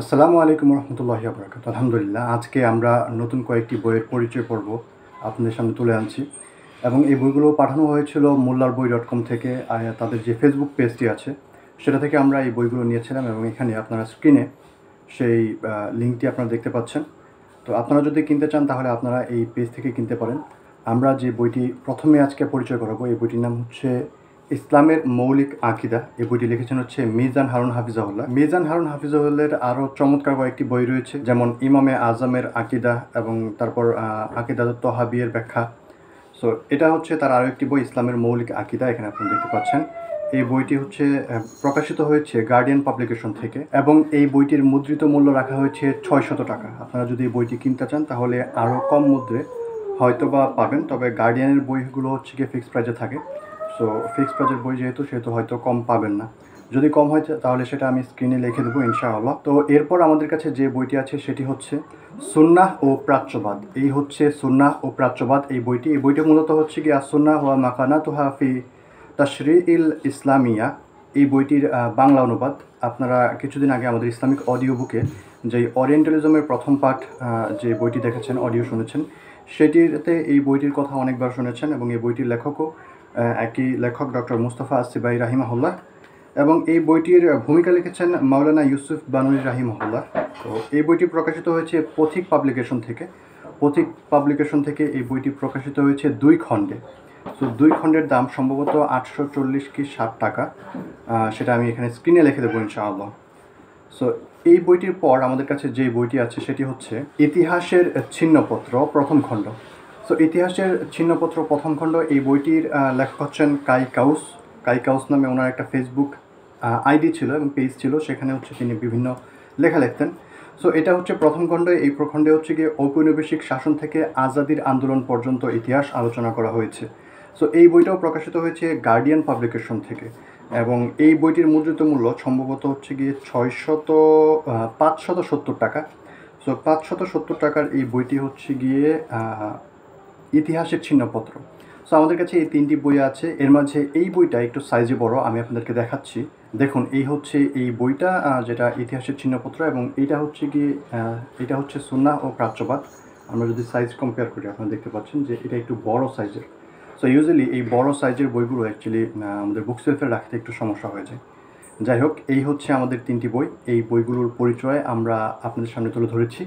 আসসালামু আলাইকুম রহমতুল্লাহ আবরাকাত আলহামদুলিল্লাহ আজকে আমরা নতুন কয়েকটি বইয়ের পরিচয় পর্ব আপনাদের সামনে তুলে আনছি এবং এই বইগুলো পাঠানো হয়েছিল মোল্লার বই ডট কম থেকে তাদের যে ফেসবুক পেজটি আছে সেটা থেকে আমরা এই বইগুলো নিয়েছিলাম এবং এখানে আপনারা স্ক্রিনে সেই লিঙ্কটি আপনারা দেখতে পাচ্ছেন তো আপনারা যদি কিনতে চান তাহলে আপনারা এই পেজ থেকে কিনতে পারেন আমরা যে বইটি প্রথমে আজকে পরিচয় করাবো এই বইটির নাম হচ্ছে ইসলামের মৌলিক আকিদা এই বইটি লিখেছেন হচ্ছে মিজান হারুন হাফিজাউল্লাহ মিজান হারুন হাফিজাউল্লাহের আরও চমৎকার কয়েকটি বই রয়েছে যেমন ইমামে আজমের আকিদা এবং তারপর আকিদা হাবিয়ের ব্যাখ্যা সো এটা হচ্ছে তার আরও একটি বই ইসলামের মৌলিক আকিদা এখানে আপনি দেখতে পাচ্ছেন এই বইটি হচ্ছে প্রকাশিত হয়েছে গার্ডিয়ান পাবলিকেশন থেকে এবং এই বইটির মুদ্রিত মূল্য রাখা হয়েছে ছয় শত টাকা আপনারা যদি এই বইটি কিনতে চান তাহলে আরও কম মুদ্রে হয়তো বা পাবেন তবে গার্ডিয়ানের বইগুলো হচ্ছে গিয়ে ফিক্সড প্রাইজে থাকে সো ফিক্সড প্রাইজের বই যেহেতু সেহেতু হয়তো কম পাবেন না যদি কম হয় তাহলে সেটা আমি স্ক্রিনে লিখে দেবো ইনশাআল্লাহ তো এরপর আমাদের কাছে যে বইটি আছে সেটি হচ্ছে সুন্নাহ ও প্রাচ্যবাদ এই হচ্ছে সুন্নাহ ও প্রাচ্যবাদ এই বইটি এই বইটি মূলত হচ্ছে কি আসুন্না ওয়া মাকানা তোহাফি তাশরি ইল ইসলামিয়া এই বইটির বাংলা অনুবাদ আপনারা কিছুদিন আগে আমাদের ইসলামিক অডিও বুকে যে অরিয়েন্টালিজমের প্রথম পাঠ যে বইটি দেখেছেন অডিও শুনেছেন সেটিতে এই বইটির কথা অনেকবার শুনেছেন এবং এই বইটির লেখকও একই লেখক ডক্টর মুস্তফা আসিবাই রাহিমাহুল্লাহ এবং এই বইটির ভূমিকা লিখেছেন মাওলানা ইউসুফ বানুরি রাহিমাহুল্লাহ তো এই বইটি প্রকাশিত হয়েছে পথিক পাবলিকেশন থেকে পথিক পাবলিকেশন থেকে এই বইটি প্রকাশিত হয়েছে দুই খণ্ডে তো দুই খণ্ডের দাম সম্ভবত আটশো চল্লিশ কি ষাট টাকা সেটা আমি এখানে স্ক্রিনে লিখে দেবো ইনশাআল্লাহ সো এই বইটির পর আমাদের কাছে যে বইটি আছে সেটি হচ্ছে ইতিহাসের ছিন্নপত্র প্রথম খণ্ড তো ইতিহাসের ছিন্নপত্র প্রথম খণ্ড এই বইটির লেখক হচ্ছেন কাই কাউস কাই কাউস নামে ওনার একটা ফেসবুক আইডি ছিল এবং পেজ ছিল সেখানে হচ্ছে তিনি বিভিন্ন লেখা লিখতেন সো এটা হচ্ছে প্রথম খণ্ড এই প্রখণ্ডে হচ্ছে গিয়ে ঔপনিবেশিক শাসন থেকে আজাদির আন্দোলন পর্যন্ত ইতিহাস আলোচনা করা হয়েছে সো এই বইটাও প্রকাশিত হয়েছে গার্ডিয়ান পাবলিকেশন থেকে এবং এই বইটির মুদ্রিত মূল্য সম্ভবত হচ্ছে গিয়ে ছয়শত পাঁচশত সত্তর টাকা সো পাঁচশত সত্তর টাকার এই বইটি হচ্ছে গিয়ে ইতিহাসের ছিন্নপত্র সো আমাদের কাছে এই তিনটি বই আছে এর মাঝে এই বইটা একটু সাইজে বড় আমি আপনাদেরকে দেখাচ্ছি দেখুন এই হচ্ছে এই বইটা যেটা ইতিহাসের ছিন্নপত্র এবং এটা হচ্ছে কি এটা হচ্ছে সুন্না ও প্রাচ্যবাদ আমরা যদি সাইজ কম্পেয়ার করি আপনারা দেখতে পাচ্ছেন যে এটা একটু বড় সাইজের সো ইউজুয়ালি এই বড় সাইজের বইগুলো অ্যাকচুয়ালি আমাদের বুক সেলফে রাখতে একটু সমস্যা হয়ে যায় যাই হোক এই হচ্ছে আমাদের তিনটি বই এই বইগুলোর পরিচয় আমরা আপনাদের সামনে তুলে ধরেছি